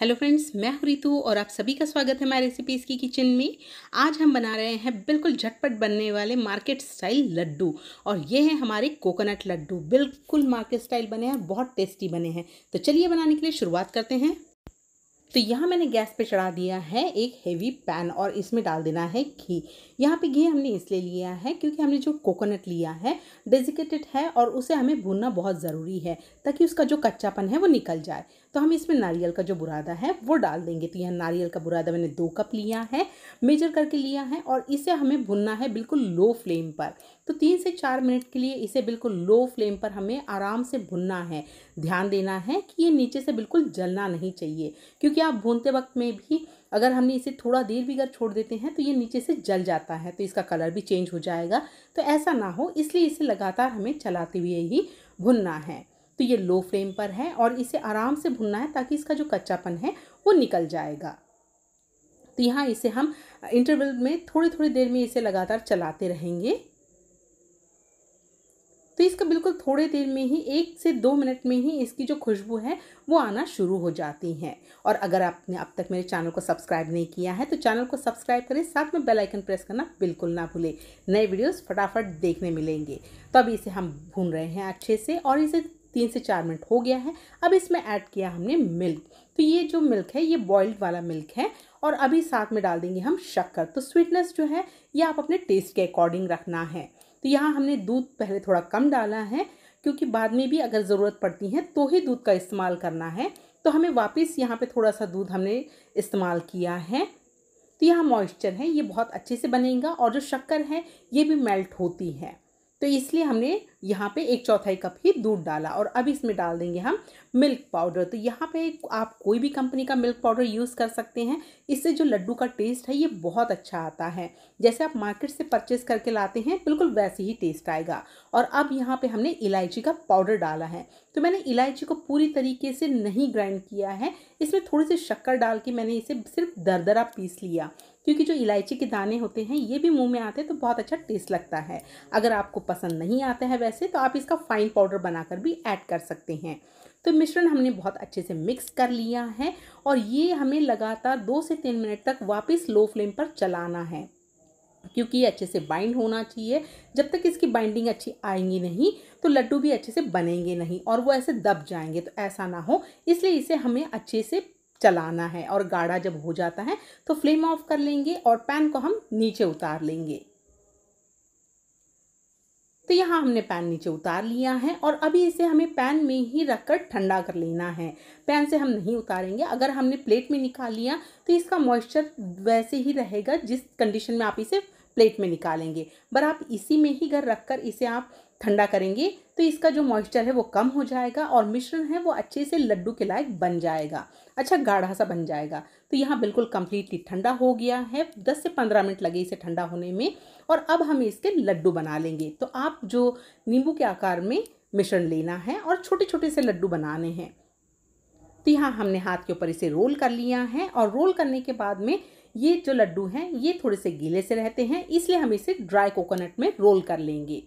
hello friends मैं हूँ रितु और आप सभी का स्वागत है हमारे रेसिपीज़ की किचन में आज हम बना रहे हैं बिल्कुल झटपट बनने वाले मार्केट स्टाइल लड्डू और ये हैं हमारे कोकोनट लड्डू बिल्कुल मार्केट स्टाइल बने हैं बहुत टेस्टी बने हैं तो चलिए बनाने के लिए शुरुआत करते हैं तो यहाँ मैंने गैस पे चढ़ा दिया है एक हेवी पैन और इसमें डाल देना है घी यहाँ पे घी हमने इसलिए लिया है क्योंकि हमने जो कोकोनट लिया है डेजिकेटेड है और उसे हमें भूनना बहुत ज़रूरी है ताकि उसका जो कच्चापन है वो निकल जाए तो हम इसमें नारियल का जो बुरादा है वो डाल देंगे तो यह नारियल का बुरादा मैंने दो कप लिया है मेजर करके लिया है और इसे हमें भुनना है बिल्कुल लो फ्लेम पर तो तीन से चार मिनट के लिए इसे बिल्कुल लो फ्लेम पर हमें आराम से भुनना है ध्यान देना है कि ये नीचे से बिल्कुल जलना नहीं चाहिए क्योंकि क्योंकि आप भूनते वक्त में भी अगर हमने इसे थोड़ा देर भी अगर छोड़ देते हैं तो ये नीचे से जल जाता है तो इसका कलर भी चेंज हो जाएगा तो ऐसा ना हो इसलिए इसे लगातार हमें चलाते हुए ही भुनना है तो ये लो फ्लेम पर है और इसे आराम से भुनना है ताकि इसका जो कच्चापन है वो निकल जाएगा तो यहाँ इसे हम इंटरवल में थोड़ी थोड़ी देर में इसे लगातार चलाते रहेंगे तो इसका बिल्कुल थोड़ी देर में ही एक से दो मिनट में ही इसकी जो खुशबू है वो आना शुरू हो जाती है और अगर आपने अब तक मेरे चैनल को सब्सक्राइब नहीं किया है तो चैनल को सब्सक्राइब करें साथ में बेल आइकन प्रेस करना बिल्कुल ना भूलें नए वीडियोस फटाफट देखने मिलेंगे तो अभी इसे हम भून रहे हैं अच्छे से और इसे तीन से चार मिनट हो गया है अब इसमें ऐड किया हमने मिल्क तो ये जो मिल्क है ये बॉइल्ड वाला मिल्क है और अभी साथ में डाल देंगे हम शक्कर तो स्वीटनेस जो है ये आप अपने टेस्ट के अकॉर्डिंग रखना है तो यहाँ हमने दूध पहले थोड़ा कम डाला है क्योंकि बाद में भी अगर ज़रूरत पड़ती है तो ही दूध का इस्तेमाल करना है तो हमें वापस यहाँ पे थोड़ा सा दूध हमने इस्तेमाल किया है तो यहाँ मॉइस्चर है ये बहुत अच्छे से बनेगा और जो शक्कर है ये भी मेल्ट होती है तो इसलिए हमने यहाँ पे एक चौथाई कप ही दूध डाला और अब इसमें डाल देंगे हम मिल्क पाउडर तो यहाँ पे आप कोई भी कंपनी का मिल्क पाउडर यूज़ कर सकते हैं इससे जो लड्डू का टेस्ट है ये बहुत अच्छा आता है जैसे आप मार्केट से परचेस करके लाते हैं बिल्कुल वैसे ही टेस्ट आएगा और अब यहाँ पे हमने इलायची का पाउडर डाला है तो मैंने इलायची को पूरी तरीके से नहीं ग्राइंड किया है इसमें थोड़ी सी शक्कर डाल के मैंने इसे सिर्फ दरदरा पीस लिया क्योंकि जो इलायची के दाने होते हैं ये भी मुंह में आते हैं तो बहुत अच्छा टेस्ट लगता है अगर आपको पसंद नहीं आता है वैसे तो आप इसका फाइन पाउडर बनाकर भी ऐड कर सकते हैं तो मिश्रण हमने बहुत अच्छे से मिक्स कर लिया है और ये हमें लगातार दो से तीन मिनट तक वापस लो फ्लेम पर चलाना है क्योंकि ये अच्छे से बाइंड होना चाहिए जब तक इसकी बाइंडिंग अच्छी आएंगी नहीं तो लड्डू भी अच्छे से बनेंगे नहीं और वो ऐसे दब जाएंगे तो ऐसा ना हो इसलिए इसे हमें अच्छे से चलाना है और गाढ़ा जब हो जाता है तो फ्लेम ऑफ कर लेंगे और पैन को हम नीचे उतार लेंगे तो यहाँ हमने पैन नीचे उतार लिया है और अभी इसे हमें पैन में ही रखकर ठंडा कर लेना है पैन से हम नहीं उतारेंगे अगर हमने प्लेट में निकाल लिया तो इसका मॉइस्चर वैसे ही रहेगा जिस कंडीशन में आप इसे प्लेट में निकालेंगे पर आप इसी में ही घर रखकर इसे आप ठंडा करेंगे तो इसका जो मॉइस्चर है वो कम हो जाएगा और मिश्रण है वो अच्छे से लड्डू के लायक बन जाएगा अच्छा गाढ़ा सा बन जाएगा तो यहाँ बिल्कुल कम्प्लीटली ठंडा हो गया है दस से पंद्रह मिनट लगे इसे ठंडा होने में और अब हम इसके लड्डू बना लेंगे तो आप जो नींबू के आकार में मिश्रण लेना है और छोटे छोटे से लड्डू बनाने हैं तो यहाँ हमने हाथ के ऊपर इसे रोल कर लिया है और रोल करने के बाद में ये जो लड्डू हैं ये थोड़े से गीले से रहते हैं इसलिए हम इसे ड्राई कोकोनट में रोल कर लेंगे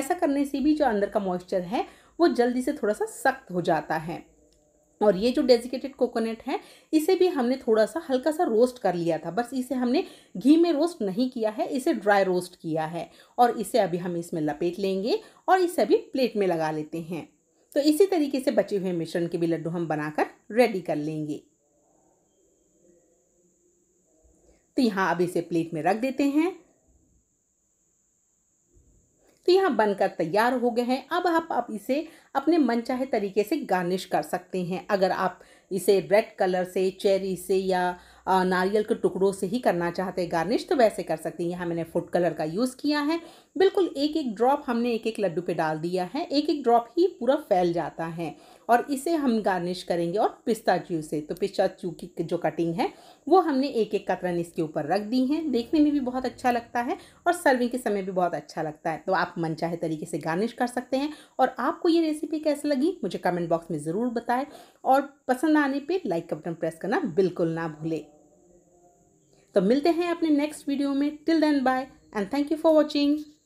ऐसा करने से भी जो अंदर का मॉइस्चर है वो जल्दी से थोड़ा सा सख्त हो जाता है और ये जो डेजिकेटेड कोकोनट है इसे भी हमने थोड़ा सा हल्का सा रोस्ट कर लिया था बस इसे हमने घी में रोस्ट नहीं किया है इसे ड्राई रोस्ट किया है और इसे अभी हम इसमें लपेट लेंगे और इसे अभी प्लेट में लगा लेते हैं तो इसी तरीके से बचे हुए मिश्रण के भी लड्डू हम बनाकर रेडी कर लेंगे तो यहाँ अब इसे प्लेट में रख देते हैं तो यहाँ बनकर तैयार हो गए हैं अब आप, आप इसे अपने मनचाहे तरीके से गार्निश कर सकते हैं अगर आप इसे रेड कलर से चेरी से या नारियल के टुकड़ों से ही करना चाहते हैं गार्निश तो वैसे कर सकते हैं यहाँ मैंने फूड कलर का यूज़ किया है बिल्कुल एक एक ड्रॉप हमने एक एक लड्डू पे डाल दिया है एक एक ड्रॉप ही पूरा फैल जाता है और इसे हम गार्निश करेंगे और पिस्ता च्यू से तो पिस्ता च्यू की जो कटिंग है वो हमने एक एक कतरन इसके ऊपर रख दी है देखने में भी बहुत अच्छा लगता है और सर्विंग के समय भी बहुत अच्छा लगता है तो आप मन चाहे तरीके से गार्निश कर सकते हैं और आपको ये रेसिपी कैसे लगी मुझे कमेंट बॉक्स में ज़रूर बताएं और पसंद आने पर लाइक का बटन प्रेस करना बिल्कुल ना भूलें तो मिलते हैं अपने नेक्स्ट वीडियो में till then bye and thank you for watching